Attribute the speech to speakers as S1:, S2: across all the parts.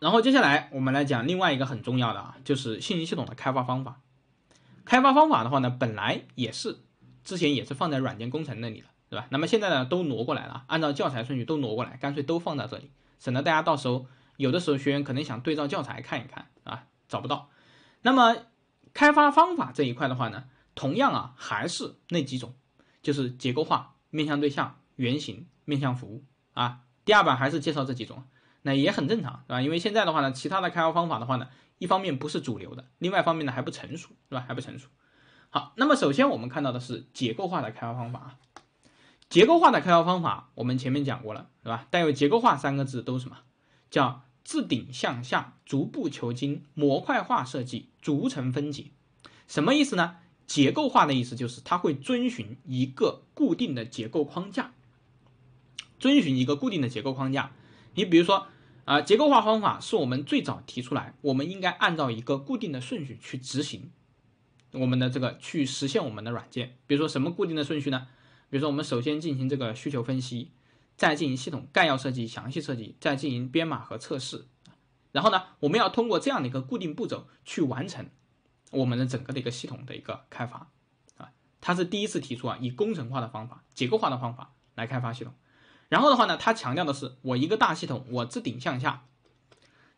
S1: 然后接下来我们来讲另外一个很重要的啊，就是信息系统的开发方法。开发方法的话呢，本来也是之前也是放在软件工程那里的，对吧？那么现在呢都挪过来了，按照教材顺序都挪过来，干脆都放在这里，省得大家到时候有的时候学员可能想对照教材看一看啊找不到。那么开发方法这一块的话呢，同样啊还是那几种，就是结构化、面向对象、原型、面向服务啊。第二版还是介绍这几种。那也很正常，是吧？因为现在的话呢，其他的开发方法的话呢，一方面不是主流的，另外一方面呢还不成熟，是吧？还不成熟。好，那么首先我们看到的是结构化的开发方法啊。结构化的开发方法，我们前面讲过了，是吧？带有“结构化”三个字都是什么？叫自顶向下、逐步求精、模块化设计、逐层分解。什么意思呢？结构化的意思就是它会遵循一个固定的结构框架，遵循一个固定的结构框架。你比如说，啊，结构化方法是我们最早提出来，我们应该按照一个固定的顺序去执行我们的这个去实现我们的软件。比如说什么固定的顺序呢？比如说我们首先进行这个需求分析，再进行系统概要设计、详细设计，再进行编码和测试。然后呢，我们要通过这样的一个固定步骤去完成我们的整个的一个系统的一个开发。啊，它是第一次提出啊，以工程化的方法、结构化的方法来开发系统。然后的话呢，它强调的是我一个大系统，我自顶向下，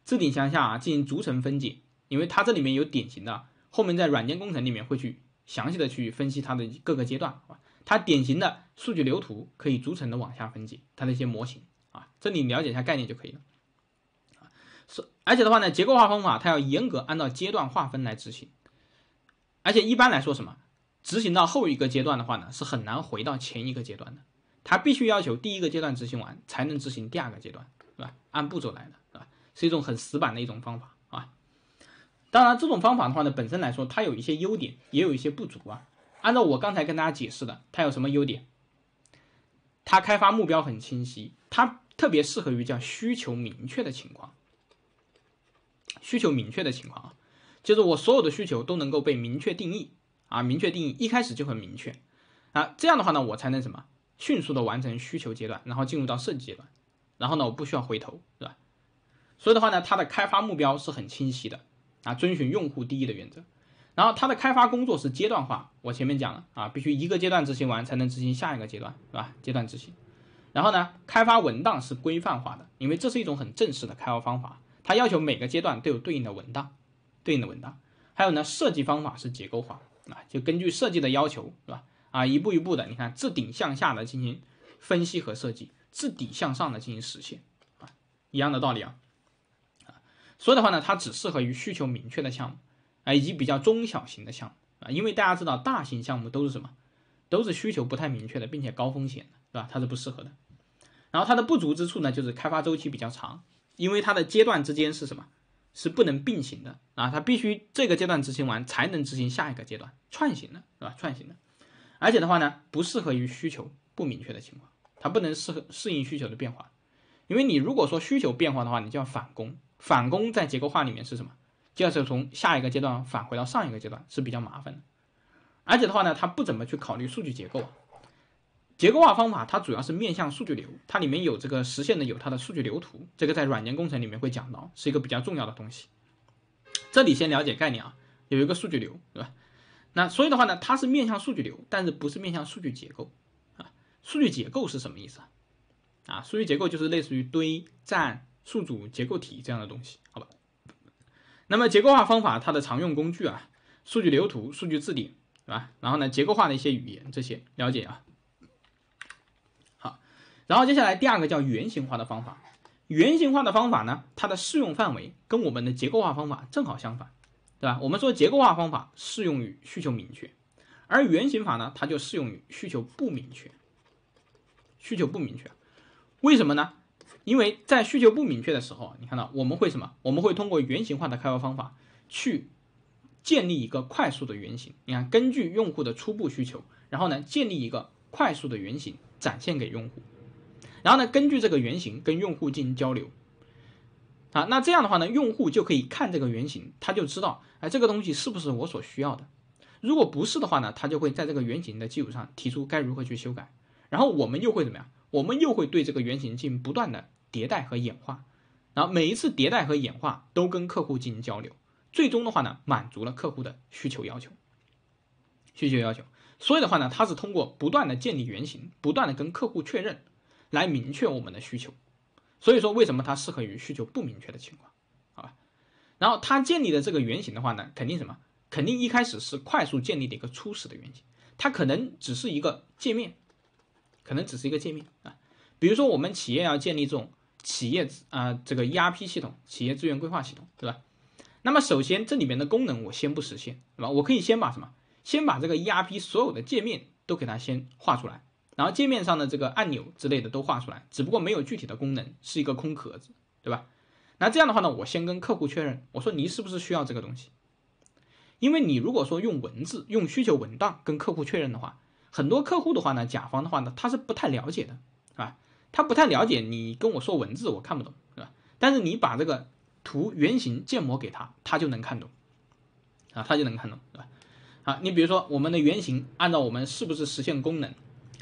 S1: 自顶向下啊进行逐层分解，因为它这里面有典型的，后面在软件工程里面会去详细的去分析它的各个阶段，啊，它典型的数据流图可以逐层的往下分解它的一些模型啊，这里了解一下概念就可以了，啊，是而且的话呢，结构化方法它要严格按照阶段划分来执行，而且一般来说什么，执行到后一个阶段的话呢，是很难回到前一个阶段的。它必须要求第一个阶段执行完，才能执行第二个阶段，是吧？按步骤来的，是吧？是一种很死板的一种方法，啊。当然，这种方法的话呢，本身来说它有一些优点，也有一些不足啊。按照我刚才跟大家解释的，它有什么优点？它开发目标很清晰，它特别适合于叫需求明确的情况。需求明确的情况啊，就是我所有的需求都能够被明确定义啊，明确定义一开始就很明确啊，这样的话呢，我才能什么？迅速的完成需求阶段，然后进入到设计阶段，然后呢，我不需要回头，是吧？所以的话呢，它的开发目标是很清晰的，啊，遵循用户第一的原则，然后它的开发工作是阶段化，我前面讲了啊，必须一个阶段执行完才能执行下一个阶段，是吧？阶段执行，然后呢，开发文档是规范化的，因为这是一种很正式的开发方法，它要求每个阶段都有对应的文档，对应的文档，还有呢，设计方法是结构化，啊，就根据设计的要求，是吧？啊，一步一步的，你看自顶向下的进行分析和设计，自底向上的进行实现啊，一样的道理啊。所以的话呢，它只适合于需求明确的项目啊，以及比较中小型的项目啊，因为大家知道，大型项目都是什么，都是需求不太明确的，并且高风险的，对吧？它是不适合的。然后它的不足之处呢，就是开发周期比较长，因为它的阶段之间是什么，是不能并行的啊，它必须这个阶段执行完才能执行下一个阶段，串行的，对吧？串行的。而且的话呢，不适合于需求不明确的情况，它不能适合适应需求的变化，因为你如果说需求变化的话，你就要返工，返工在结构化里面是什么？就要是从下一个阶段返回到上一个阶段是比较麻烦的。而且的话呢，它不怎么去考虑数据结构，结构化方法它主要是面向数据流，它里面有这个实现的有它的数据流图，这个在软件工程里面会讲到，是一个比较重要的东西。这里先了解概念啊，有一个数据流，对吧？那所以的话呢，它是面向数据流，但是不是面向数据结构啊？数据结构是什么意思啊？啊，数据结构就是类似于堆栈、数组、结构体这样的东西，好吧？那么结构化方法它的常用工具啊，数据流图、数据字典，是吧？然后呢，结构化的一些语言，这些了解啊？好，然后接下来第二个叫原型化的方法，原型化的方法呢，它的适用范围跟我们的结构化方法正好相反。对吧？我们说结构化方法适用于需求明确，而原型法呢，它就适用于需求不明确。需求不明确，为什么呢？因为在需求不明确的时候，你看到我们会什么？我们会通过原型化的开发方法去建立一个快速的原型。你看，根据用户的初步需求，然后呢，建立一个快速的原型，展现给用户，然后呢，根据这个原型跟用户进行交流。啊，那这样的话呢，用户就可以看这个原型，他就知道，哎，这个东西是不是我所需要的？如果不是的话呢，他就会在这个原型的基础上提出该如何去修改，然后我们又会怎么样？我们又会对这个原型进行不断的迭代和演化，然后每一次迭代和演化都跟客户进行交流，最终的话呢，满足了客户的需求要求，需求要求。所以的话呢，它是通过不断的建立原型，不断的跟客户确认，来明确我们的需求。所以说，为什么它适合于需求不明确的情况？好吧，然后它建立的这个原型的话呢，肯定什么？肯定一开始是快速建立的一个初始的原型，它可能只是一个界面，可能只是一个界面啊。比如说我们企业要建立这种企业啊这个 ERP 系统，企业资源规划系统，对吧？那么首先这里面的功能我先不实现，对吧？我可以先把什么？先把这个 ERP 所有的界面都给它先画出来。然后界面上的这个按钮之类的都画出来，只不过没有具体的功能，是一个空壳子，对吧？那这样的话呢，我先跟客户确认，我说你是不是需要这个东西？因为你如果说用文字、用需求文档跟客户确认的话，很多客户的话呢，甲方的话呢，他是不太了解的，是吧？他不太了解你跟我说文字，我看不懂，是吧？但是你把这个图原型建模给他，他就能看懂，啊，他就能看懂，对吧？啊，你比如说我们的原型，按照我们是不是实现功能？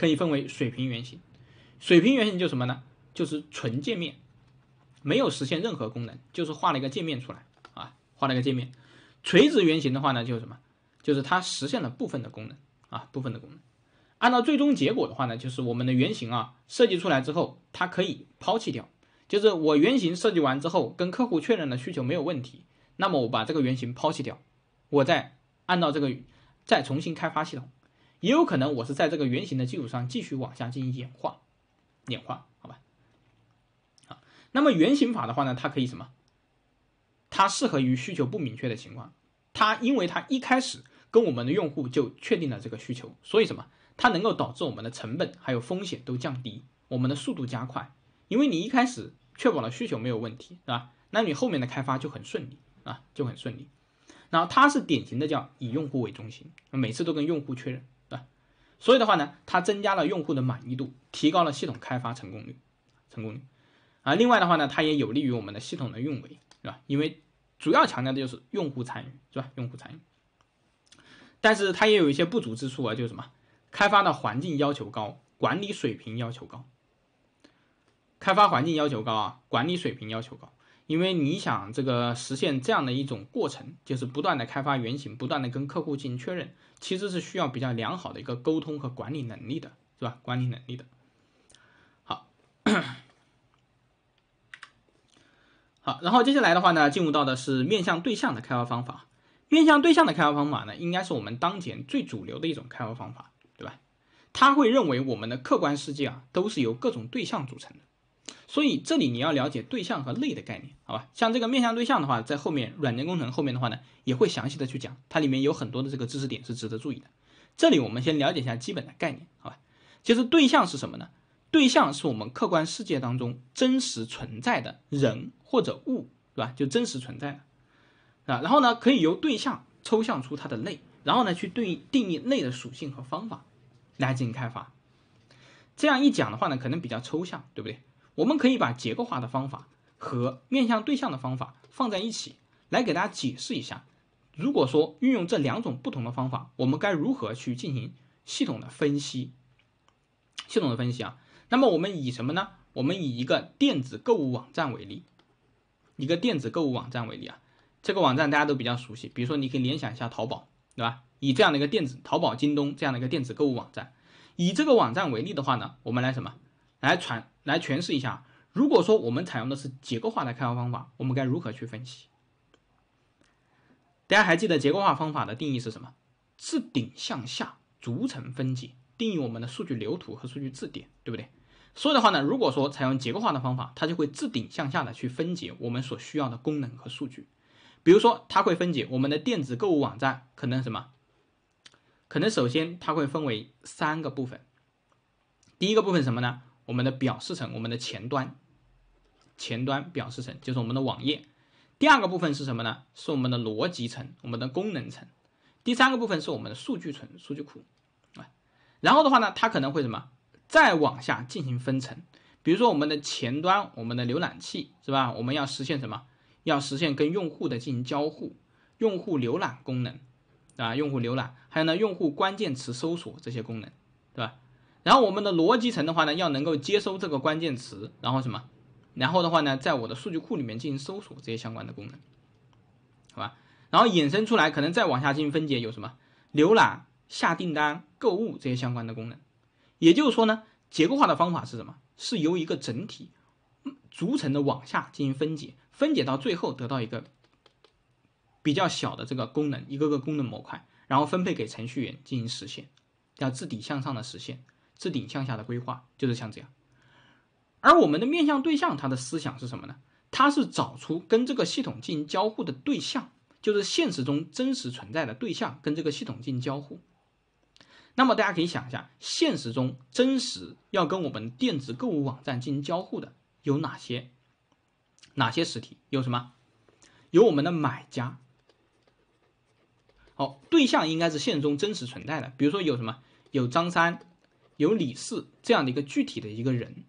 S1: 可以分为水平原型，水平原型就什么呢？就是纯界面，没有实现任何功能，就是画了一个界面出来啊，画了一个界面。垂直原型的话呢，就是什么？就是它实现了部分的功能啊，部分的功能。按照最终结果的话呢，就是我们的原型啊设计出来之后，它可以抛弃掉，就是我原型设计完之后，跟客户确认了需求没有问题，那么我把这个原型抛弃掉，我再按照这个再重新开发系统。也有可能我是在这个原型的基础上继续往下进行演化，演化，好吧？啊，那么原型法的话呢，它可以什么？它适合于需求不明确的情况。它因为它一开始跟我们的用户就确定了这个需求，所以什么？它能够导致我们的成本还有风险都降低，我们的速度加快。因为你一开始确保了需求没有问题，是吧？那你后面的开发就很顺利啊，就很顺利。然后它是典型的叫以用户为中心，每次都跟用户确认。所以的话呢，它增加了用户的满意度，提高了系统开发成功率，成功率。啊，另外的话呢，它也有利于我们的系统的运维，是吧？因为主要强调的就是用户参与，是吧？用户参与。但是它也有一些不足之处啊，就是什么？开发的环境要求高，管理水平要求高。开发环境要求高啊，管理水平要求高。因为你想这个实现这样的一种过程，就是不断的开发原型，不断的跟客户进行确认，其实是需要比较良好的一个沟通和管理能力的，是吧？管理能力的。好，好，然后接下来的话呢，进入到的是面向对象的开发方法。面向对象的开发方法呢，应该是我们当前最主流的一种开发方法，对吧？他会认为我们的客观世界啊，都是由各种对象组成的。所以这里你要了解对象和类的概念，好吧？像这个面向对象的话，在后面软件工程后面的话呢，也会详细的去讲，它里面有很多的这个知识点是值得注意的。这里我们先了解一下基本的概念，好吧？其实对象是什么呢？对象是我们客观世界当中真实存在的人或者物，是吧？就真实存在的啊。然后呢，可以由对象抽象出它的类，然后呢去对定义类的属性和方法来进行开发。这样一讲的话呢，可能比较抽象，对不对？我们可以把结构化的方法和面向对象的方法放在一起，来给大家解释一下。如果说运用这两种不同的方法，我们该如何去进行系统的分析？系统的分析啊，那么我们以什么呢？我们以一个电子购物网站为例，一个电子购物网站为例啊，这个网站大家都比较熟悉，比如说你可以联想一下淘宝，对吧？以这样的一个电子淘宝、京东这样的一个电子购物网站，以这个网站为例的话呢，我们来什么？来传。来诠释一下，如果说我们采用的是结构化的开发方法，我们该如何去分析？大家还记得结构化方法的定义是什么？自顶向下逐层分解，定义我们的数据流图和数据字典，对不对？所以的话呢，如果说采用结构化的方法，它就会自顶向下的去分解我们所需要的功能和数据。比如说，它会分解我们的电子购物网站，可能什么？可能首先它会分为三个部分，第一个部分什么呢？我们的表示层，我们的前端，前端表示层就是我们的网页。第二个部分是什么呢？是我们的逻辑层，我们的功能层。第三个部分是我们的数据层，数据库啊。然后的话呢，它可能会什么？再往下进行分层，比如说我们的前端，我们的浏览器是吧？我们要实现什么？要实现跟用户的进行交互，用户浏览功能啊，用户浏览，还有呢，用户关键词搜索这些功能。然后我们的逻辑层的话呢，要能够接收这个关键词，然后什么，然后的话呢，在我的数据库里面进行搜索这些相关的功能，好吧？然后衍生出来，可能再往下进行分解，有什么浏览、下订单、购物这些相关的功能。也就是说呢，结构化的方法是什么？是由一个整体逐层的往下进行分解，分解到最后得到一个比较小的这个功能，一个个功能模块，然后分配给程序员进行实现，叫自底向上的实现。置顶向下的规划就是像这样，而我们的面向对象它的思想是什么呢？它是找出跟这个系统进行交互的对象，就是现实中真实存在的对象跟这个系统进行交互。那么大家可以想一下，现实中真实要跟我们电子购物网站进行交互的有哪些？哪些实体有什么？有我们的买家。好，对象应该是现实中真实存在的，比如说有什么？有张三。有李四这样的一个具体的一个人，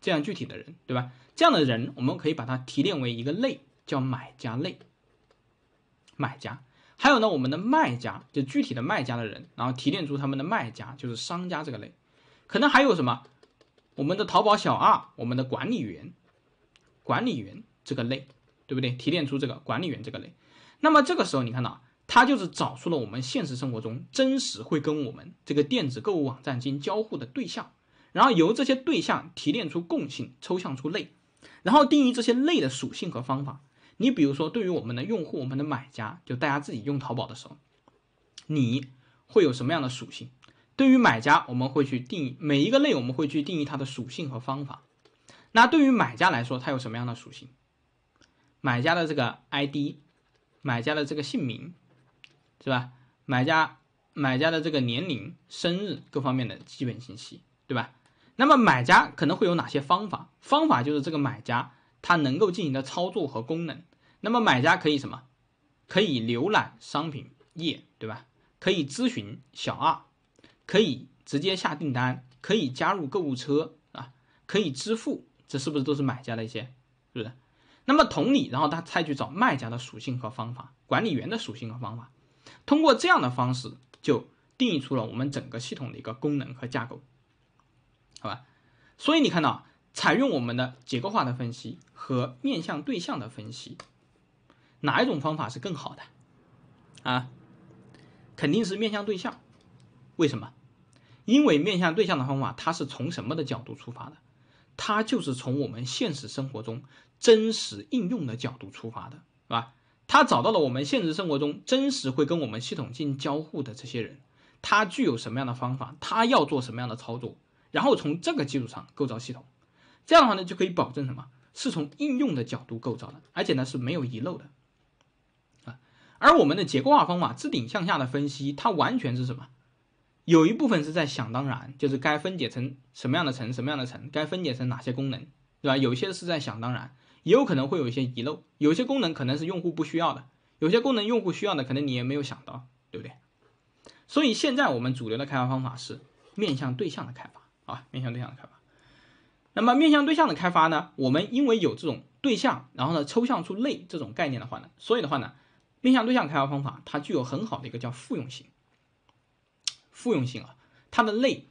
S1: 这样具体的人，对吧？这样的人，我们可以把它提炼为一个类，叫买家类。买家，还有呢，我们的卖家，就具体的卖家的人，然后提炼出他们的卖家，就是商家这个类。可能还有什么？我们的淘宝小二，我们的管理员，管理员这个类，对不对？提炼出这个管理员这个类。那么这个时候，你看到？它就是找出了我们现实生活中真实会跟我们这个电子购物网站进行交互的对象，然后由这些对象提炼出共性，抽象出类，然后定义这些类的属性和方法。你比如说，对于我们的用户，我们的买家，就大家自己用淘宝的时候，你会有什么样的属性？对于买家，我们会去定义每一个类，我们会去定义它的属性和方法。那对于买家来说，它有什么样的属性？买家的这个 ID，买家的这个姓名。是吧？买家，买家的这个年龄、生日各方面的基本信息，对吧？那么买家可能会有哪些方法？方法就是这个买家他能够进行的操作和功能。那么买家可以什么？可以浏览商品页，对吧？可以咨询小二，可以直接下订单，可以加入购物车啊，可以支付，这是不是都是买家的一些？是不是？那么同理，然后他再去找卖家的属性和方法，管理员的属性和方法。通过这样的方式，就定义出了我们整个系统的一个功能和架构，好吧？所以你看到，采用我们的结构化的分析和面向对象的分析，哪一种方法是更好的？啊，肯定是面向对象。为什么？因为面向对象的方法，它是从什么的角度出发的？它就是从我们现实生活中真实应用的角度出发的，是吧？他找到了我们现实生活中真实会跟我们系统进行交互的这些人，他具有什么样的方法？他要做什么样的操作？然后从这个基础上构造系统，这样的话呢就可以保证什么？是从应用的角度构造的，而且呢是没有遗漏的，啊。而我们的结构化方法，自顶向下的分析，它完全是什么？有一部分是在想当然，就是该分解成什么样的层、什么样的层，该分解成哪些功能，对吧？有些是在想当然。也有可能会有一些遗漏，有些功能可能是用户不需要的，有些功能用户需要的，可能你也没有想到，对不对？所以现在我们主流的开发方法是面向对象的开发啊，面向对象的开发。那么面向对象的开发呢，我们因为有这种对象，然后呢抽象出类这种概念的话呢，所以的话呢，面向对象开发方法它具有很好的一个叫复用性，复用性啊，它的类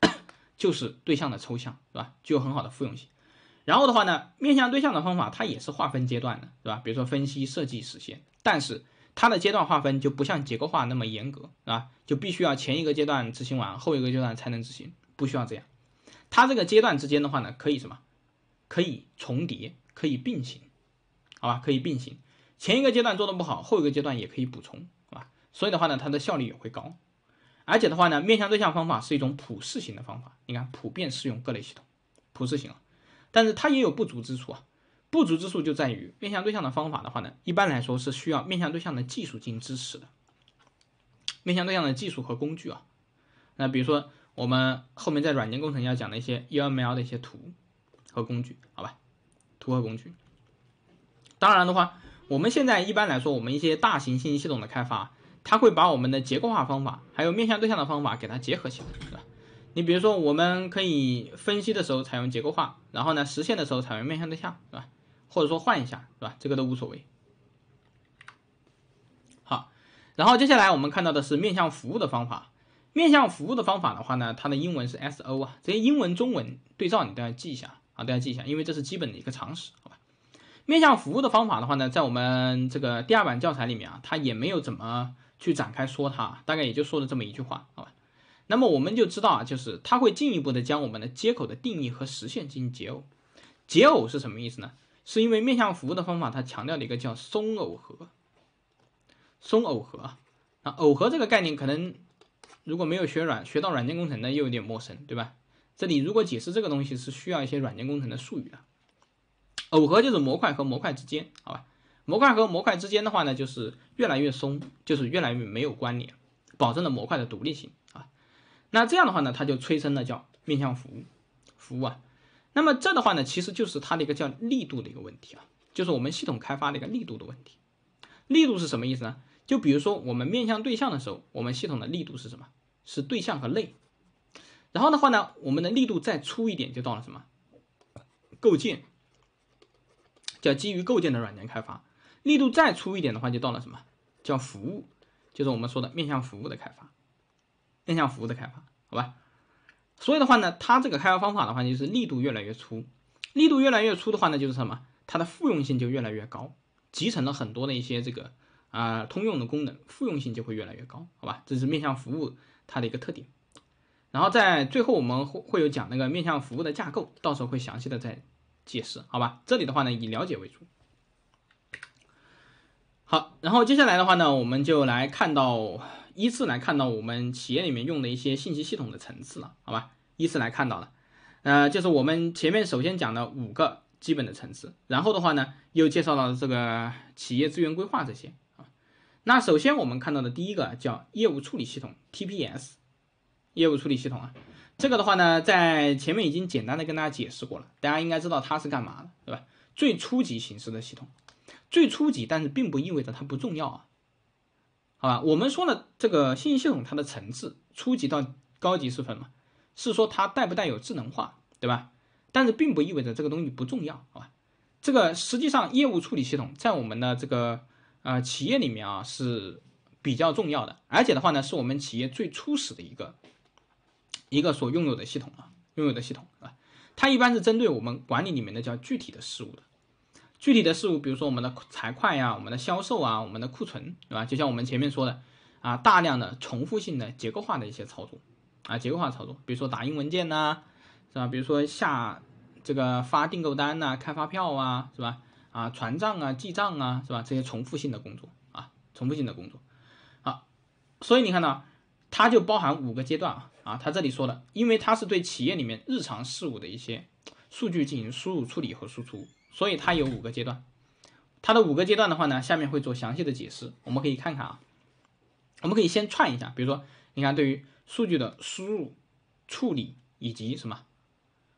S1: 就是对象的抽象，是吧？具有很好的复用性。然后的话呢，面向对象的方法它也是划分阶段的，是吧？比如说分析、设计、实现，但是它的阶段划分就不像结构化那么严格，是吧？就必须要前一个阶段执行完，后一个阶段才能执行，不需要这样。它这个阶段之间的话呢，可以什么？可以重叠，可以并行，好吧？可以并行，前一个阶段做的不好，后一个阶段也可以补充，好吧？所以的话呢，它的效率也会高，而且的话呢，面向对象方法是一种普适型的方法，你看普遍适用各类系统，普适型啊。但是它也有不足之处啊，不足之处就在于面向对象的方法的话呢，一般来说是需要面向对象的技术进行支持的，面向对象的技术和工具啊，那比如说我们后面在软件工程要讲的一些 UML 的一些图和工具，好吧，图和工具。当然的话，我们现在一般来说，我们一些大型信息系统的开发，它会把我们的结构化方法还有面向对象的方法给它结合起来，是吧？你比如说，我们可以分析的时候采用结构化，然后呢实现的时候采用面向对象，是吧？或者说换一下，是吧？这个都无所谓。好，然后接下来我们看到的是面向服务的方法。面向服务的方法的话呢，它的英文是 SO 啊，这些英文中文对照你都要记一下啊，都要记一下，因为这是基本的一个常识，好吧？面向服务的方法的话呢，在我们这个第二版教材里面啊，它也没有怎么去展开说它，大概也就说了这么一句话，好吧？那么我们就知道啊，就是它会进一步的将我们的接口的定义和实现进行解耦。解耦是什么意思呢？是因为面向服务的方法，它强调了一个叫松耦合。松耦合啊，耦合这个概念，可能如果没有学软学到软件工程的，又有点陌生，对吧？这里如果解释这个东西，是需要一些软件工程的术语的。耦合就是模块和模块之间，好吧？模块和模块之间的话呢，就是越来越松，就是越来越没有关联，保证了模块的独立性。那这样的话呢，它就催生了叫面向服务服务啊。那么这的话呢，其实就是它的一个叫力度的一个问题啊，就是我们系统开发的一个力度的问题。力度是什么意思呢？就比如说我们面向对象的时候，我们系统的力度是什么？是对象和类。然后的话呢，我们的力度再粗一点，就到了什么？构建，叫基于构建的软件开发。力度再粗一点的话，就到了什么？叫服务，就是我们说的面向服务的开发。面向服务的开发，好吧，所以的话呢，它这个开发方法的话，就是力度越来越粗，力度越来越粗的话呢，就是什么，它的复用性就越来越高，集成了很多的一些这个啊通用的功能，复用性就会越来越高，好吧，这是面向服务它的一个特点。然后在最后，我们会会有讲那个面向服务的架构，到时候会详细的再解释，好吧，这里的话呢，以了解为主。好，然后接下来的话呢，我们就来看到。依次来看到我们企业里面用的一些信息系统的层次了，好吧？依次来看到了，呃，就是我们前面首先讲的五个基本的层次，然后的话呢，又介绍了这个企业资源规划这些啊。那首先我们看到的第一个叫业务处理系统 t p s 业务处理系统啊，这个的话呢，在前面已经简单的跟大家解释过了，大家应该知道它是干嘛的，对吧？最初级形式的系统，最初级，但是并不意味着它不重要啊。好吧，我们说了这个信息系统它的层次，初级到高级是分嘛，是说它带不带有智能化，对吧？但是并不意味着这个东西不重要，好吧？这个实际上业务处理系统在我们的这个呃企业里面啊是比较重要的，而且的话呢，是我们企业最初始的一个一个所拥有的系统啊，拥有的系统啊，它一般是针对我们管理里面的叫具体的事务的。具体的事物，比如说我们的财会呀，我们的销售啊，我们的库存，对吧？就像我们前面说的，啊，大量的重复性的结构化的一些操作，啊，结构化操作，比如说打印文件呐，是吧？比如说下这个发订购单呐，开发票啊，是吧？啊，传账啊，记账啊，是吧？这些重复性的工作啊，重复性的工作，好，所以你看到它就包含五个阶段啊，啊，它这里说的，因为它是对企业里面日常事务的一些数据进行输入、处理和输出。所以它有五个阶段，它的五个阶段的话呢，下面会做详细的解释。我们可以看看啊，我们可以先串一下，比如说，你看对于数据的输入、处理以及什么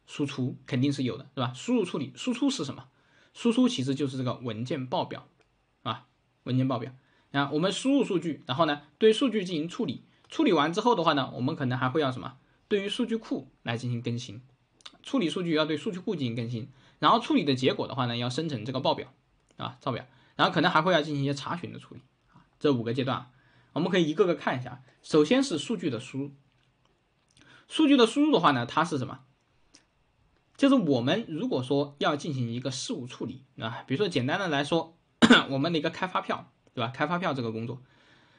S1: 输出肯定是有的，是吧？输入处理输出是什么？输出其实就是这个文件报表，啊，文件报表。那我们输入数据，然后呢，对数据进行处理，处理完之后的话呢，我们可能还会要什么？对于数据库来进行更新，处理数据要对数据库进行更新。然后处理的结果的话呢，要生成这个报表，啊，报表，然后可能还会要进行一些查询的处理，啊，这五个阶段，我们可以一个个看一下。首先是数据的输入，数据的输入的话呢，它是什么？就是我们如果说要进行一个事务处理，啊，比如说简单的来说，我们的一个开发票，对吧？开发票这个工作，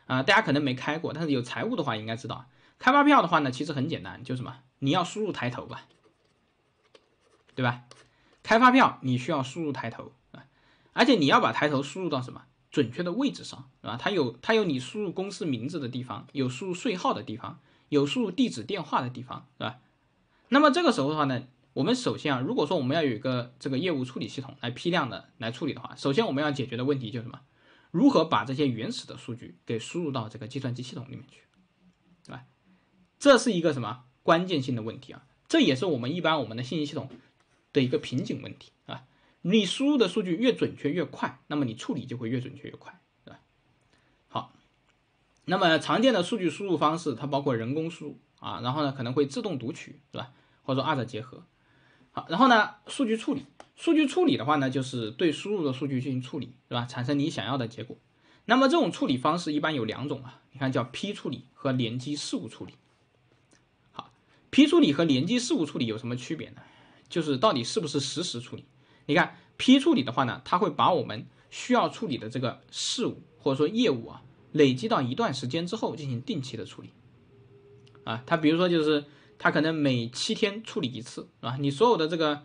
S1: 啊，大家可能没开过，但是有财务的话应该知道，开发票的话呢，其实很简单，就什么，你要输入抬头吧，对吧？开发票，你需要输入抬头啊，而且你要把抬头输入到什么准确的位置上，啊？吧？它有它有你输入公司名字的地方，有输入税号的地方，有输入地址电话的地方，是吧？那么这个时候的话呢，我们首先啊，如果说我们要有一个这个业务处理系统来批量的来处理的话，首先我们要解决的问题就是什么？如何把这些原始的数据给输入到这个计算机系统里面去，对吧？这是一个什么关键性的问题啊？这也是我们一般我们的信息系统。的一个瓶颈问题啊，你输入的数据越准确越快，那么你处理就会越准确越快，对吧？好，那么常见的数据输入方式，它包括人工输入啊，然后呢可能会自动读取，是吧？或者说二者结合。好，然后呢数据处理，数据处理的话呢，就是对输入的数据进行处理，是吧？产生你想要的结果。那么这种处理方式一般有两种啊，你看叫批处理和联机事务处理。好，批处理和联机事务处理有什么区别呢？就是到底是不是实时处理？你看批处理的话呢，它会把我们需要处理的这个事务或者说业务啊，累积到一段时间之后进行定期的处理。啊，他比如说就是他可能每七天处理一次，啊，你所有的这个，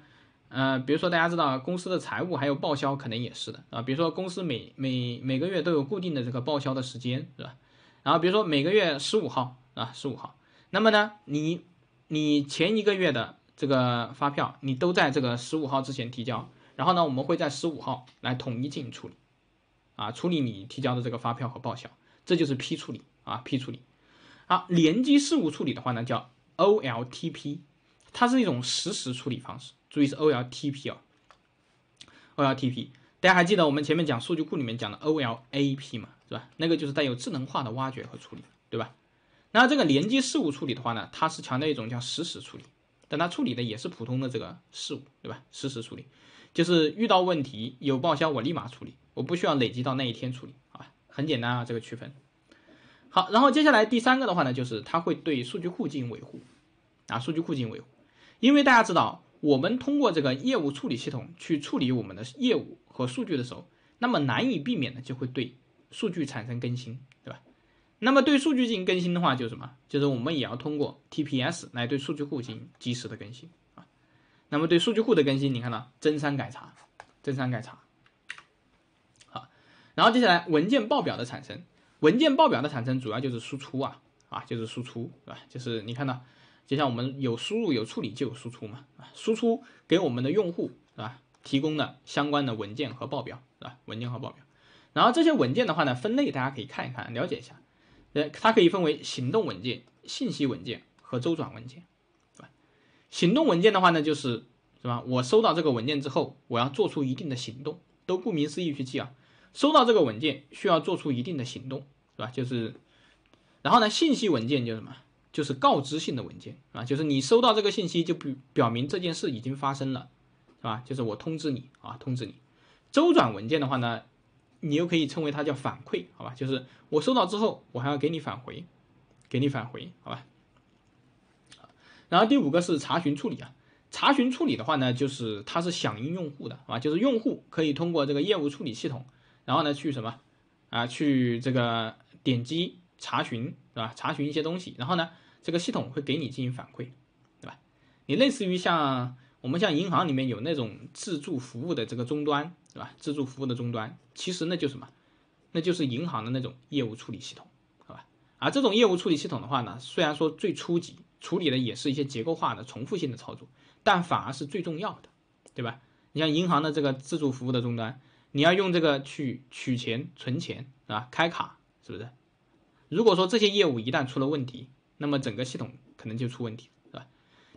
S1: 呃，比如说大家知道公司的财务还有报销，可能也是的啊。比如说公司每每每个月都有固定的这个报销的时间，是吧？然后比如说每个月十五号啊，十五号，那么呢，你你前一个月的。这个发票你都在这个十五号之前提交，然后呢，我们会在十五号来统一进行处理，啊，处理你提交的这个发票和报销，这就是批处理啊，批处理。啊，联机事务处理的话呢，叫 OLTP，它是一种实时处理方式，注意是 OLTP 哦，OLTP，大家还记得我们前面讲数据库里面讲的 OLAP 嘛，是吧？那个就是带有智能化的挖掘和处理，对吧？那这个联机事务处理的话呢，它是强调一种叫实时处理。但他处理的也是普通的这个事务，对吧？实时处理，就是遇到问题有报销，我立马处理，我不需要累积到那一天处理，好吧？很简单啊，这个区分。好，然后接下来第三个的话呢，就是它会对数据库进行维护，啊，数据库进行维护，因为大家知道，我们通过这个业务处理系统去处理我们的业务和数据的时候，那么难以避免的就会对数据产生更新，对吧？那么对数据进行更新的话，就是什么？就是我们也要通过 TPS 来对数据库进行及时的更新啊。那么对数据库的更新，你看到增删改查，增删改查，好。然后接下来文件报表的产生，文件报表的产生主要就是输出啊啊，就是输出是吧？就是你看到，就像我们有输入有处理就有输出嘛啊，输出给我们的用户是吧？提供的相关的文件和报表是吧？文件和报表。然后这些文件的话呢，分类大家可以看一看，了解一下。呃，它可以分为行动文件、信息文件和周转文件，对吧？行动文件的话呢，就是是吧？我收到这个文件之后，我要做出一定的行动，都顾名思义去记啊。收到这个文件需要做出一定的行动，是吧？就是，然后呢，信息文件就是什么？就是告知性的文件啊，就是你收到这个信息，就表表明这件事已经发生了，是吧？就是我通知你啊，通知你。周转文件的话呢？你又可以称为它叫反馈，好吧？就是我收到之后，我还要给你返回，给你返回，好吧？然后第五个是查询处理啊，查询处理的话呢，就是它是响应用户的，好吧？就是用户可以通过这个业务处理系统，然后呢去什么啊？去这个点击查询，是吧？查询一些东西，然后呢，这个系统会给你进行反馈，对吧？你类似于像我们像银行里面有那种自助服务的这个终端。对吧？自助服务的终端，其实那就是什么？那就是银行的那种业务处理系统，好吧？而这种业务处理系统的话呢，虽然说最初级处理的也是一些结构化的、重复性的操作，但反而是最重要的，对吧？你像银行的这个自助服务的终端，你要用这个去取钱、存钱，啊，吧？开卡，是不是？如果说这些业务一旦出了问题，那么整个系统可能就出问题，是吧？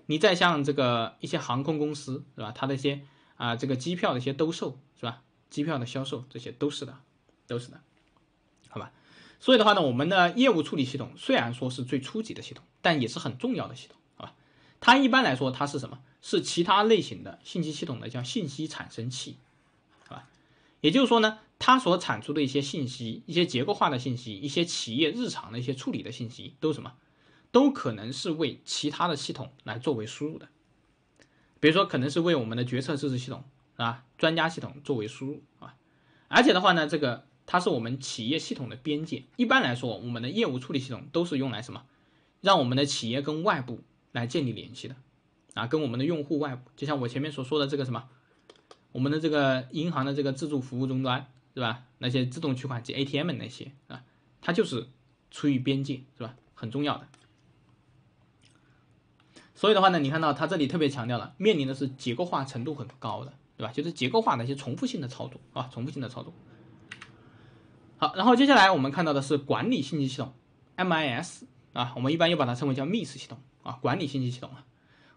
S1: 你再像这个一些航空公司，是吧？它的一些啊这个机票的一些兜售。是吧？机票的销售这些都是的，都是的，好吧？所以的话呢，我们的业务处理系统虽然说是最初级的系统，但也是很重要的系统，好吧？它一般来说它是什么？是其他类型的信息系统的叫信息产生器，好吧？也就是说呢，它所产出的一些信息，一些结构化的信息，一些企业日常的一些处理的信息，都什么？都可能是为其他的系统来作为输入的，比如说可能是为我们的决策支持系统。啊，专家系统作为输入啊，而且的话呢，这个它是我们企业系统的边界。一般来说，我们的业务处理系统都是用来什么，让我们的企业跟外部来建立联系的，啊，跟我们的用户外部。就像我前面所说的这个什么，我们的这个银行的这个自助服务终端，是吧？那些自动取款机 ATM 那些啊，它就是处于边界，是吧？很重要的。所以的话呢，你看到它这里特别强调了，面临的是结构化程度很高的。对吧？就是结构化的一些重复性的操作啊，重复性的操作。好，然后接下来我们看到的是管理信息系统，MIS 啊，我们一般又把它称为叫 MIS 系统啊，管理信息系统啊。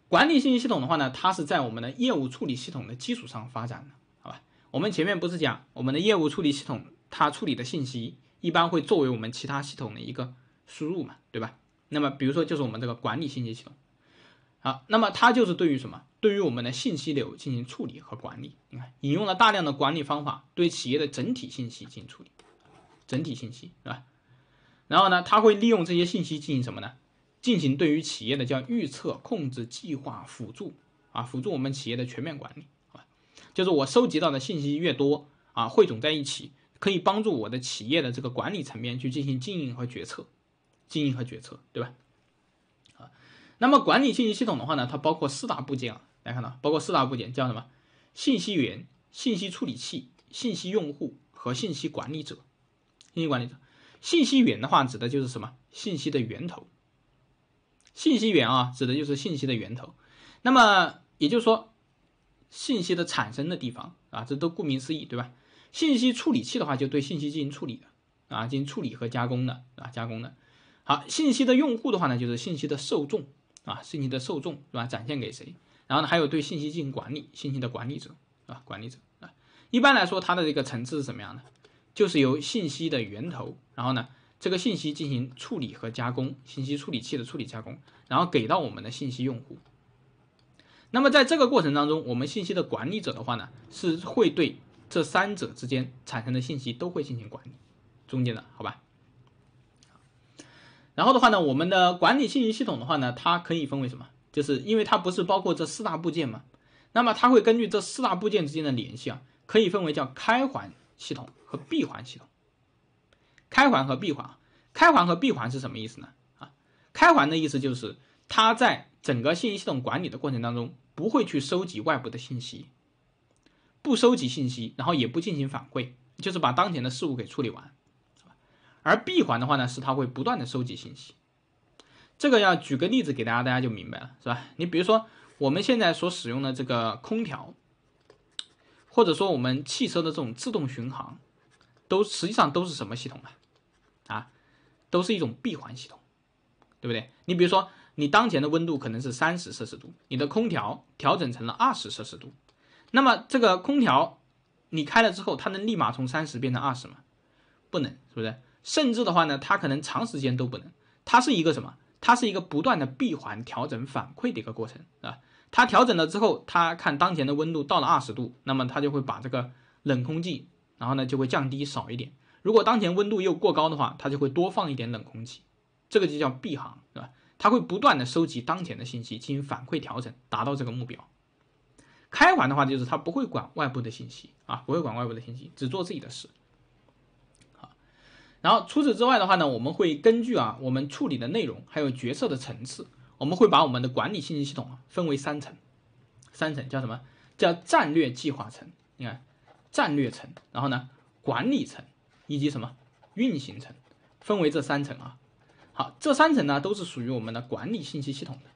S1: 管理信息系统的话呢，它是在我们的业务处理系统的基础上发展的，好吧？我们前面不是讲我们的业务处理系统，它处理的信息一般会作为我们其他系统的一个输入嘛，对吧？那么比如说就是我们这个管理信息系统，好，那么它就是对于什么？对于我们的信息流进行处理和管理，你看引用了大量的管理方法，对企业的整体信息进行处理，整体信息是吧？然后呢，他会利用这些信息进行什么呢？进行对于企业的叫预测、控制、计划、辅助啊，辅助我们企业的全面管理，好吧？就是我收集到的信息越多啊，汇总在一起，可以帮助我的企业的这个管理层面去进行经营和决策，经营和决策，对吧？啊，那么管理信息系统的话呢，它包括四大部件啊。大家看到，包括四大部件叫什么？信息源、信息处理器、信息用户和信息管理者。信息管理者，信息源的话指的就是什么？信息的源头。信息源啊，指的就是信息的源头。那么也就是说，信息的产生的地方啊，这都顾名思义，对吧？信息处理器的话，就对信息进行处理的啊，进行处理和加工的啊，加工的。好，信息的用户的话呢，就是信息的受众啊，信息的受众是吧？展现给谁？然后呢，还有对信息进行管理，信息的管理者，啊，管理者啊，一般来说，它的这个层次是什么样的？就是由信息的源头，然后呢，这个信息进行处理和加工，信息处理器的处理加工，然后给到我们的信息用户。那么在这个过程当中，我们信息的管理者的话呢，是会对这三者之间产生的信息都会进行管理，中间的，好吧？然后的话呢，我们的管理信息系统的话呢，它可以分为什么？就是因为它不是包括这四大部件嘛，那么它会根据这四大部件之间的联系啊，可以分为叫开环系统和闭环系统。开环和闭环，开环和闭环是什么意思呢？啊，开环的意思就是它在整个信息系统管理的过程当中，不会去收集外部的信息，不收集信息，然后也不进行反馈，就是把当前的事物给处理完，是吧？而闭环的话呢，是它会不断的收集信息。这个要举个例子给大家，大家就明白了，是吧？你比如说我们现在所使用的这个空调，或者说我们汽车的这种自动巡航，都实际上都是什么系统啊？啊，都是一种闭环系统，对不对？你比如说你当前的温度可能是三十摄氏度，你的空调调整成了二十摄氏度，那么这个空调你开了之后，它能立马从三十变成二十吗？不能，是不是？甚至的话呢，它可能长时间都不能，它是一个什么？它是一个不断的闭环调整反馈的一个过程啊，它调整了之后，它看当前的温度到了二十度，那么它就会把这个冷空气，然后呢就会降低少一点。如果当前温度又过高的话，它就会多放一点冷空气，这个就叫闭环，对吧？它会不断的收集当前的信息，进行反馈调整，达到这个目标。开环的话，就是它不会管外部的信息啊，不会管外部的信息，只做自己的事。然后除此之外的话呢，我们会根据啊我们处理的内容，还有决策的层次，我们会把我们的管理信息系统啊分为三层，三层叫什么？叫战略计划层。你看，战略层，然后呢，管理层以及什么运行层，分为这三层啊。好，这三层呢都是属于我们的管理信息系统的。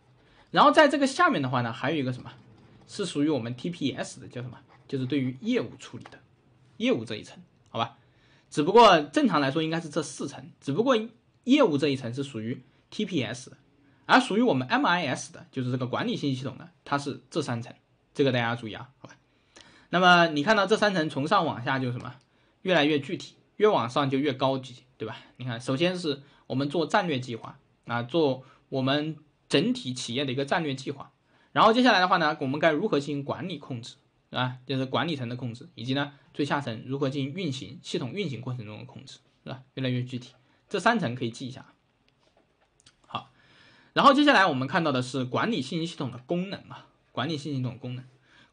S1: 然后在这个下面的话呢，还有一个什么是属于我们 TPS 的，叫什么？就是对于业务处理的业务这一层，好吧？只不过正常来说应该是这四层，只不过业务这一层是属于 T P S，而属于我们 M I S 的就是这个管理信息系统呢，它是这三层，这个大家注意啊，好吧？那么你看到这三层从上往下就是什么，越来越具体，越往上就越高级，对吧？你看，首先是我们做战略计划，啊，做我们整体企业的一个战略计划，然后接下来的话呢，我们该如何进行管理控制？啊，就是管理层的控制，以及呢最下层如何进行运行系统运行过程中的控制，是吧？越来越具体，这三层可以记一下。好，然后接下来我们看到的是管理信息系统的功能啊，管理信息系统的功能，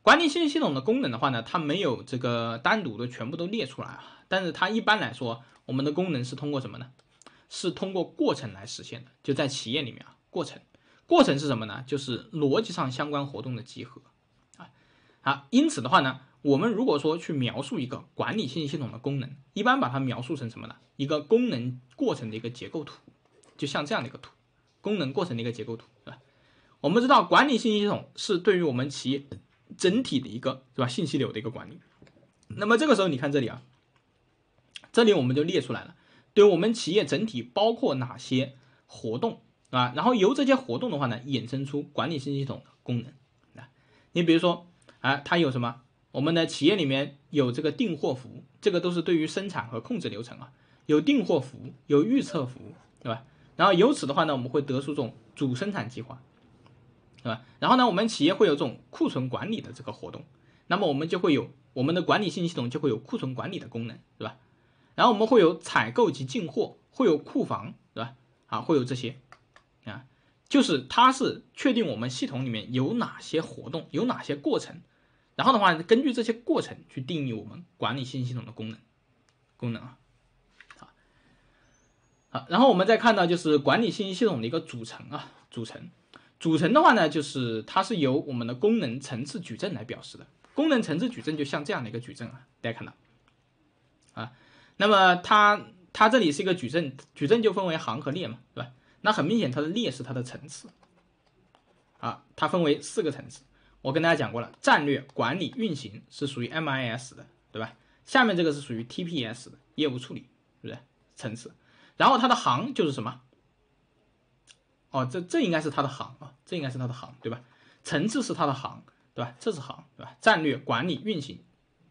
S1: 管理信息系统的功能的话呢，它没有这个单独的全部都列出来啊，但是它一般来说，我们的功能是通过什么呢？是通过过程来实现的，就在企业里面啊，过程，过程是什么呢？就是逻辑上相关活动的集合。啊，因此的话呢，我们如果说去描述一个管理信息系统的功能，一般把它描述成什么呢？一个功能过程的一个结构图，就像这样的一个图，功能过程的一个结构图，对吧？我们知道管理信息系统是对于我们企业整体的一个，对吧？信息流的一个管理。那么这个时候你看这里啊，这里我们就列出来了，对我们企业整体包括哪些活动，啊？然后由这些活动的话呢，衍生出管理信息系统的功能。你比如说。啊，它有什么？我们的企业里面有这个订货服务，这个都是对于生产和控制流程啊，有订货服务，有预测服务，对吧？然后由此的话呢，我们会得出这种主生产计划，对吧？然后呢，我们企业会有这种库存管理的这个活动，那么我们就会有我们的管理信息系统就会有库存管理的功能，对吧？然后我们会有采购及进货，会有库房，对吧？啊，会有这些。就是它是确定我们系统里面有哪些活动，有哪些过程，然后的话根据这些过程去定义我们管理信息系统的功能，功能啊，好，好，然后我们再看到就是管理信息系统的一个组成啊，组成，组成的话呢，就是它是由我们的功能层次矩阵来表示的，功能层次矩阵就像这样的一个矩阵啊，大家看到，啊，那么它它这里是一个矩阵，矩阵就分为行和列嘛，对吧？那很明显，它的列是它的层次，啊，它分为四个层次。我跟大家讲过了，战略管理运行是属于 MIS 的，对吧？下面这个是属于 TPS 的业务处理，对不对？层次。然后它的行就是什么？哦，这这应该是它的行啊，这应该是它的行，对吧？层次是它的行，对吧？这是行，对吧？战略管理运行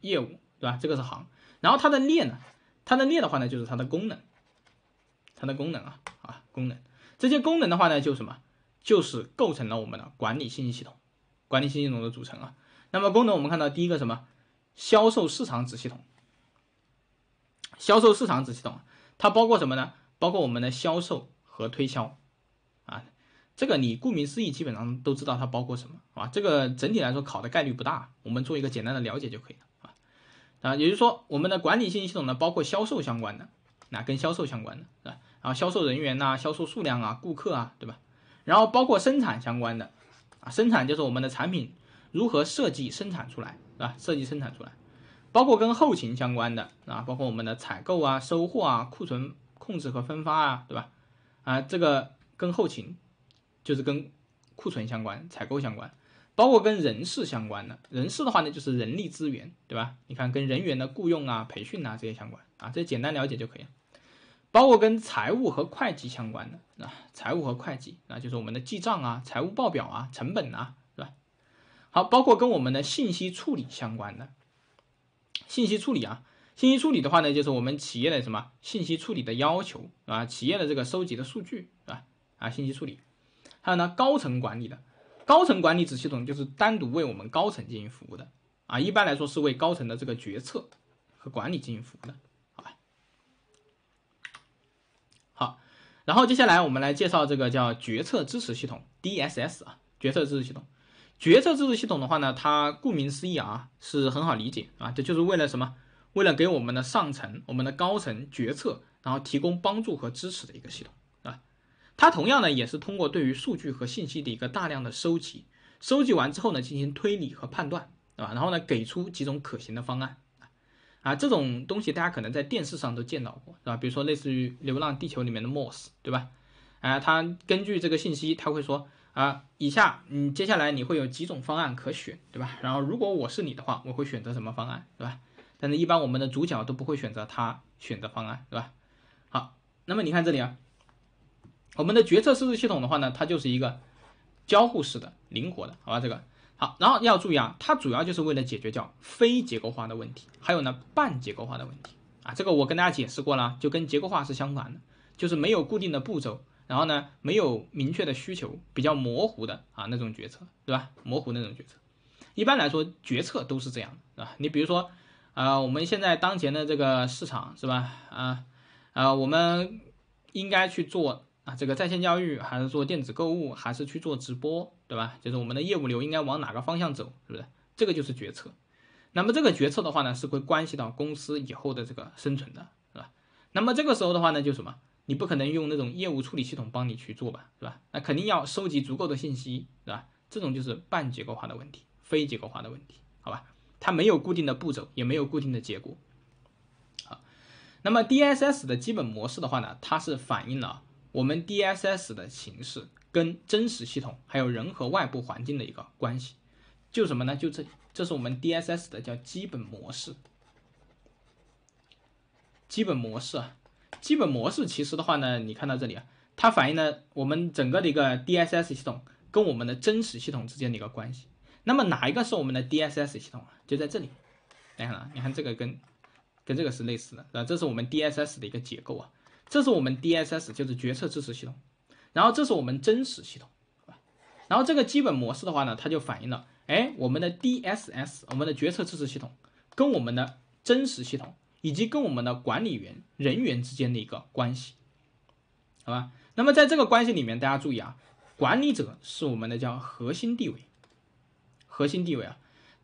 S1: 业务，对吧？这个是行。然后它的列呢？它的列的话呢，就是它的功能，它的功能啊，啊，功能。这些功能的话呢，就什么，就是构成了我们的管理信息系统，管理信息系统的组成啊。那么功能，我们看到第一个什么，销售市场子系统。销售市场子系统，它包括什么呢？包括我们的销售和推销，啊，这个你顾名思义，基本上都知道它包括什么，啊。这个整体来说考的概率不大，我们做一个简单的了解就可以了啊。啊，也就是说，我们的管理信息系统呢，包括销售相关的，那跟销售相关的，是吧？啊，销售人员呐，销售数量啊，顾客啊，对吧？然后包括生产相关的，啊，生产就是我们的产品如何设计、生产出来，啊，吧？设计、生产出来，包括跟后勤相关的啊，包括我们的采购啊、收货啊、库存控制和分发啊，对吧？啊，这个跟后勤就是跟库存相关、采购相关，包括跟人事相关的，人事的话呢就是人力资源，对吧？你看跟人员的雇佣啊、培训啊这些相关啊，这简单了解就可以了。包括跟财务和会计相关的啊，财务和会计啊，就是我们的记账啊，财务报表啊，成本啊，是吧？好，包括跟我们的信息处理相关的，信息处理啊，信息处理的话呢，就是我们企业的什么信息处理的要求啊，企业的这个收集的数据，啊啊，信息处理，还有呢，高层管理的，高层管理子系统就是单独为我们高层进行服务的啊，一般来说是为高层的这个决策和管理进行服务的。然后接下来我们来介绍这个叫决策支持系统 DSS 啊，决策支持系统。决策支持系统的话呢，它顾名思义啊，是很好理解，啊，这就是为了什么？为了给我们的上层、我们的高层决策，然后提供帮助和支持的一个系统，啊。它同样呢，也是通过对于数据和信息的一个大量的收集，收集完之后呢，进行推理和判断，对吧？然后呢，给出几种可行的方案。啊，这种东西大家可能在电视上都见到过，是吧？比如说类似于《流浪地球》里面的 Moss，对吧？啊，他根据这个信息，他会说啊，以下你接下来你会有几种方案可选，对吧？然后如果我是你的话，我会选择什么方案，对吧？但是一般我们的主角都不会选择他选择方案，对吧？好，那么你看这里啊，我们的决策设置系统的话呢，它就是一个交互式的、灵活的，好吧？这个。好，然后要注意啊，它主要就是为了解决叫非结构化的问题，还有呢半结构化的问题啊。这个我跟大家解释过了，就跟结构化是相反的，就是没有固定的步骤，然后呢没有明确的需求，比较模糊的啊那种决策，对吧？模糊那种决策，一般来说决策都是这样，的，啊，你比如说，呃，我们现在当前的这个市场是吧？啊啊，我们应该去做啊这个在线教育，还是做电子购物，还是去做直播？对吧？就是我们的业务流应该往哪个方向走，是不是？这个就是决策。那么这个决策的话呢，是会关系到公司以后的这个生存的，是吧？那么这个时候的话呢，就什么？你不可能用那种业务处理系统帮你去做吧，是吧？那肯定要收集足够的信息，是吧？这种就是半结构化的问题，非结构化的问题，好吧？它没有固定的步骤，也没有固定的结果。好，那么 DSS 的基本模式的话呢，它是反映了我们 DSS 的形式。跟真实系统还有人和外部环境的一个关系，就什么呢？就这，这是我们 DSS 的叫基本模式。基本模式啊，基本模式其实的话呢，你看到这里啊，它反映了我们整个的一个 DSS 系统跟我们的真实系统之间的一个关系。那么哪一个是我们的 DSS 系统啊？就在这里，你看啊，你看这个跟跟这个是类似的啊，这是我们 DSS 的一个结构啊，这是我们 DSS 就是决策支持系统。然后这是我们真实系统，然后这个基本模式的话呢，它就反映了，哎，我们的 DSS，我们的决策支持系统，跟我们的真实系统，以及跟我们的管理员人员之间的一个关系，好吧？那么在这个关系里面，大家注意啊，管理者是我们的叫核心地位，核心地位啊，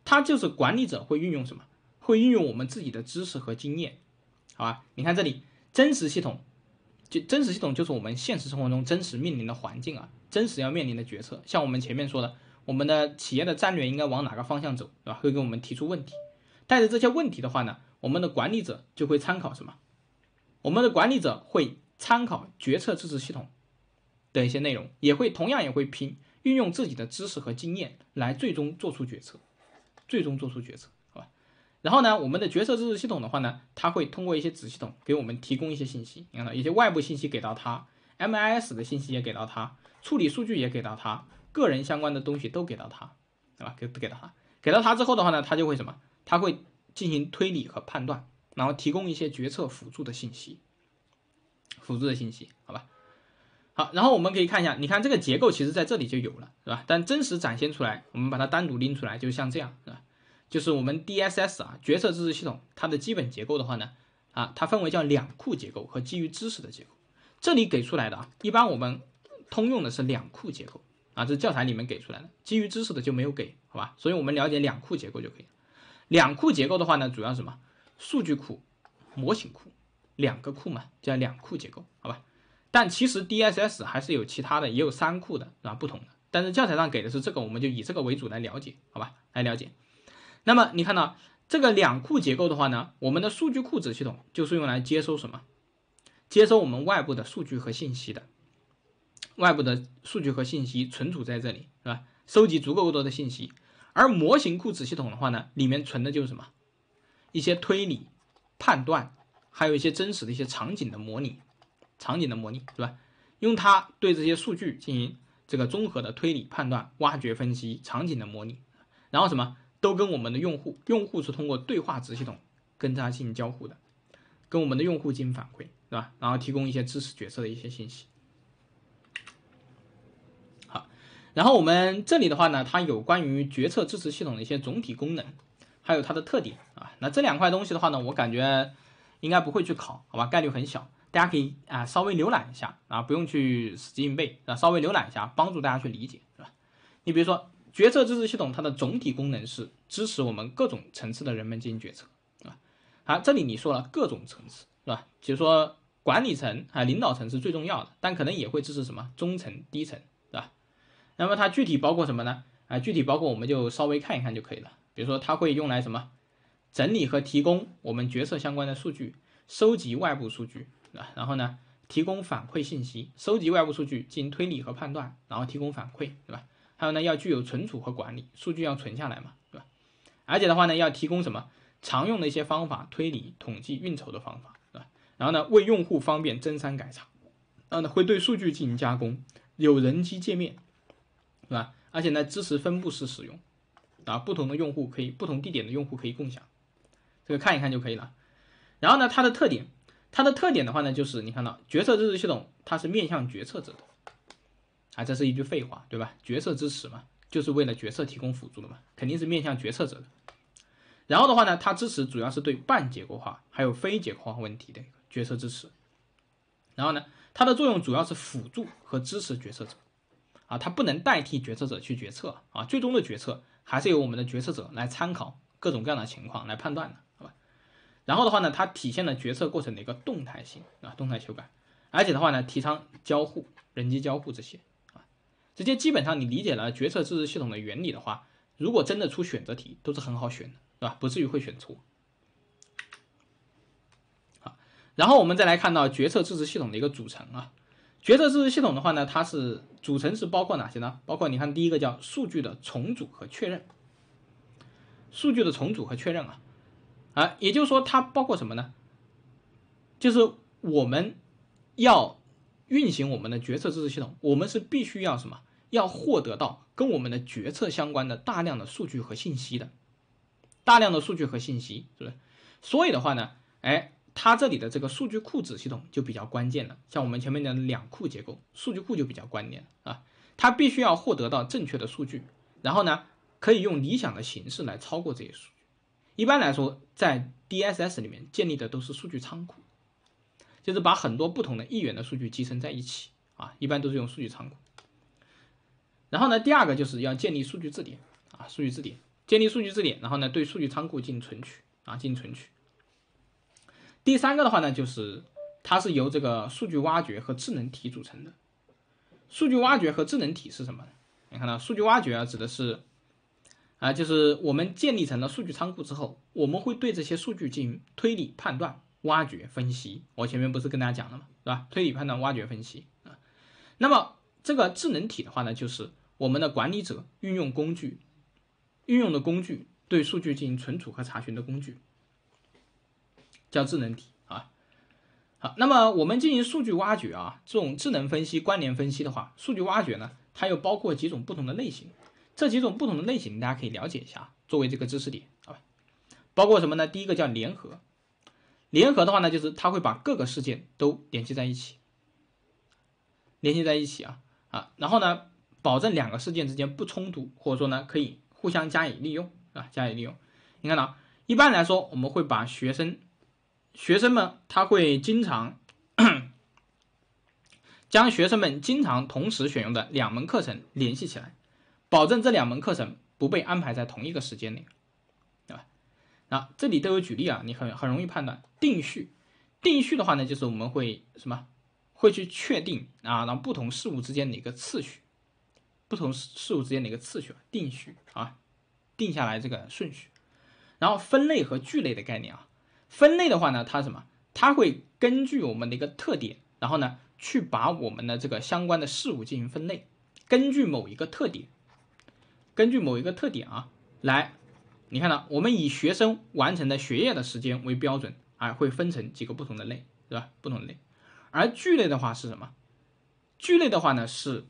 S1: 它就是管理者会运用什么？会运用我们自己的知识和经验，好吧？你看这里真实系统。就真实系统就是我们现实生活中真实面临的环境啊，真实要面临的决策。像我们前面说的，我们的企业的战略应该往哪个方向走，对吧？会给我们提出问题。带着这些问题的话呢，我们的管理者就会参考什么？我们的管理者会参考决策支持系统的一些内容，也会同样也会拼运用自己的知识和经验来最终做出决策，最终做出决策。然后呢，我们的决策支持系统的话呢，它会通过一些子系统给我们提供一些信息，看到一些外部信息给到它，MIS 的信息也给到它，处理数据也给到它，个人相关的东西都给到它，对吧？给给到它，给到它之后的话呢，它就会什么？它会进行推理和判断，然后提供一些决策辅助的信息，辅助的信息，好吧？好，然后我们可以看一下，你看这个结构其实在这里就有了，是吧？但真实展现出来，我们把它单独拎出来，就像这样，是吧？就是我们 DSS 啊，决策支持系统，它的基本结构的话呢，啊，它分为叫两库结构和基于知识的结构。这里给出来的啊，一般我们通用的是两库结构啊，这教材里面给出来的，基于知识的就没有给，好吧？所以我们了解两库结构就可以了。两库结构的话呢，主要什么？数据库、模型库，两个库嘛，叫两库结构，好吧？但其实 DSS 还是有其他的，也有三库的啊，不同的。但是教材上给的是这个，我们就以这个为主来了解，好吧？来了解。那么你看到这个两库结构的话呢，我们的数据库子系统就是用来接收什么？接收我们外部的数据和信息的。外部的数据和信息存储在这里，是吧？收集足够多的信息。而模型库子系统的话呢，里面存的就是什么？一些推理、判断，还有一些真实的一些场景的模拟，场景的模拟，是吧？用它对这些数据进行这个综合的推理、判断、挖掘、分析、场景的模拟，然后什么？都跟我们的用户，用户是通过对话式系统跟它进行交互的，跟我们的用户进行反馈，对吧？然后提供一些支持决策的一些信息。好，然后我们这里的话呢，它有关于决策支持系统的一些总体功能，还有它的特点啊。那这两块东西的话呢，我感觉应该不会去考，好吧？概率很小，大家可以啊稍微浏览一下啊，不用去死记硬背啊，稍微浏览一下，帮助大家去理解，是吧？你比如说。决策支持系统，它的总体功能是支持我们各种层次的人们进行决策啊。好，这里你说了各种层次是吧？就说管理层啊，领导层是最重要的，但可能也会支持什么中层、低层是吧？那么它具体包括什么呢？啊，具体包括我们就稍微看一看就可以了。比如说，它会用来什么？整理和提供我们决策相关的数据，收集外部数据，啊，然后呢，提供反馈信息，收集外部数据进行推理和判断，然后提供反馈，对吧？还有呢，要具有存储和管理数据，要存下来嘛，对吧？而且的话呢，要提供什么常用的一些方法、推理、统计、运筹的方法，对吧？然后呢，为用户方便增删改查，然后呢，会对数据进行加工，有人机界面，是吧？而且呢，支持分布式使用，啊，不同的用户可以，不同地点的用户可以共享，这个看一看就可以了。然后呢，它的特点，它的特点的话呢，就是你看到决策支持系统，它是面向决策者的。啊，这是一句废话，对吧？决策支持嘛，就是为了决策提供辅助的嘛，肯定是面向决策者的。然后的话呢，它支持主要是对半结构化还有非结构化问题的决策支持。然后呢，它的作用主要是辅助和支持决策者，啊，它不能代替决策者去决策啊，最终的决策还是由我们的决策者来参考各种各样的情况来判断的，好吧？然后的话呢，它体现了决策过程的一个动态性啊，动态修改，而且的话呢，提倡交互、人机交互这些。直接基本上你理解了决策支持系统的原理的话，如果真的出选择题都是很好选的，对吧？不至于会选错。好，然后我们再来看到决策支持系统的一个组成啊。决策支持系统的话呢，它是组成是包括哪些呢？包括你看第一个叫数据的重组和确认，数据的重组和确认啊啊，也就是说它包括什么呢？就是我们要。运行我们的决策支持系统，我们是必须要什么？要获得到跟我们的决策相关的大量的数据和信息的，大量的数据和信息是不是？所以的话呢，哎，它这里的这个数据库子系统就比较关键了。像我们前面讲的两库结构，数据库就比较关键啊，它必须要获得到正确的数据，然后呢，可以用理想的形式来超过这些数据。一般来说，在 DSS 里面建立的都是数据仓库。就是把很多不同的异元的数据集成在一起啊，一般都是用数据仓库。然后呢，第二个就是要建立数据字典啊，数据字典建立数据字典，然后呢对数据仓库进行存取啊，进行存取。第三个的话呢，就是它是由这个数据挖掘和智能体组成的。数据挖掘和智能体是什么呢？你看到数据挖掘啊，指的是啊，就是我们建立成了数据仓库之后，我们会对这些数据进行推理判断。挖掘分析，我前面不是跟大家讲了吗？是吧？推理判断、挖掘分析啊。那么这个智能体的话呢，就是我们的管理者运用工具，运用的工具对数据进行存储和查询的工具，叫智能体啊。好，那么我们进行数据挖掘啊，这种智能分析、关联分析的话，数据挖掘呢，它又包括几种不同的类型。这几种不同的类型，大家可以了解一下，作为这个知识点好吧？包括什么呢？第一个叫联合。联合的话呢，就是它会把各个事件都联系在一起，联系在一起啊啊，然后呢，保证两个事件之间不冲突，或者说呢，可以互相加以利用，啊，加以利用。你看呢，一般来说，我们会把学生，学生们他会经常，将学生们经常同时选用的两门课程联系起来，保证这两门课程不被安排在同一个时间内。那这里都有举例啊，你很很容易判断定序。定序的话呢，就是我们会什么，会去确定啊，然后不同事物之间的一个次序，不同事物之间的一个次序啊，定序啊，定下来这个顺序。然后分类和聚类的概念啊，分类的话呢，它什么，它会根据我们的一个特点，然后呢，去把我们的这个相关的事物进行分类，根据某一个特点，根据某一个特点啊，来。你看到，我们以学生完成的学业的时间为标准，啊，会分成几个不同的类，对吧？不同的类，而聚类的话是什么？聚类的话呢，是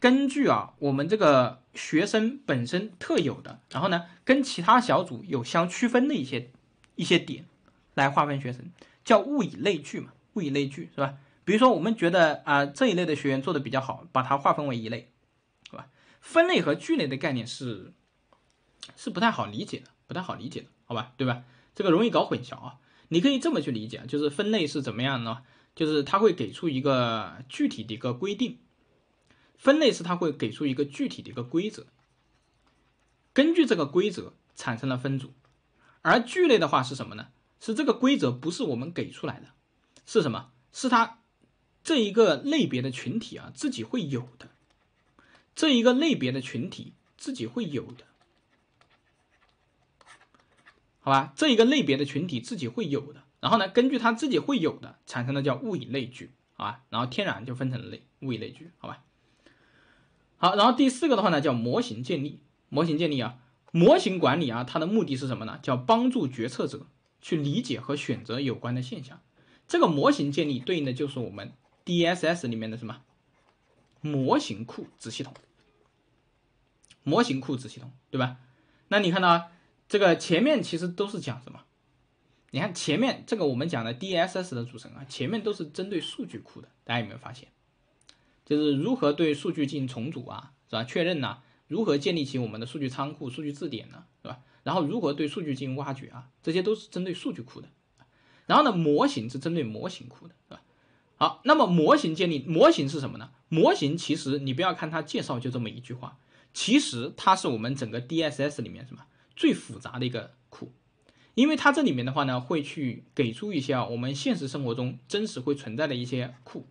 S1: 根据啊我们这个学生本身特有的，然后呢跟其他小组有相区分的一些一些点来划分学生，叫物以类聚嘛，物以类聚是吧？比如说我们觉得啊这一类的学员做的比较好，把它划分为一类，是吧？分类和聚类的概念是。是不太好理解的，不太好理解的，好吧，对吧？这个容易搞混淆啊。你可以这么去理解啊，就是分类是怎么样呢？就是它会给出一个具体的一个规定，分类是它会给出一个具体的一个规则，根据这个规则产生了分组。而聚类的话是什么呢？是这个规则不是我们给出来的，是什么？是它这一个类别的群体啊自己会有的，这一个类别的群体自己会有的。好吧，这一个类别的群体自己会有的，然后呢，根据他自己会有的产生的叫物以类聚，好吧，然后天然就分成类，物以类聚，好吧。好，然后第四个的话呢，叫模型建立，模型建立啊，模型管理啊，它的目的是什么呢？叫帮助决策者去理解和选择有关的现象。这个模型建立对应的就是我们 DSS 里面的什么模型库子系统，模型库子系统，对吧？那你看到？这个前面其实都是讲什么？你看前面这个我们讲的 DSS 的组成啊，前面都是针对数据库的。大家有没有发现？就是如何对数据进行重组啊，是吧？确认呢？如何建立起我们的数据仓库、数据字典呢，是吧？然后如何对数据进行挖掘啊？这些都是针对数据库的。然后呢，模型是针对模型库的，是吧？好，那么模型建立，模型是什么呢？模型其实你不要看它介绍就这么一句话，其实它是我们整个 DSS 里面什么？最复杂的一个库，因为它这里面的话呢，会去给出一些啊我们现实生活中真实会存在的一些库，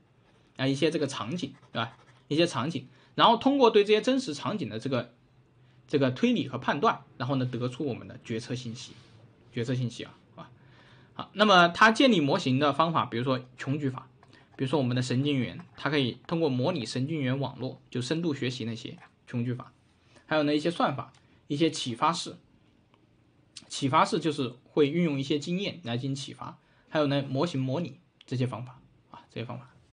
S1: 啊，一些这个场景，对吧？一些场景，然后通过对这些真实场景的这个这个推理和判断，然后呢，得出我们的决策信息，决策信息啊，好吧？好，那么它建立模型的方法，比如说穷举法，比如说我们的神经元，它可以通过模拟神经元网络，就深度学习那些穷举法，还有呢一些算法，一些启发式。启发式就是会运用一些经验来进行启发，还有呢模型模拟这些方法啊这些方法。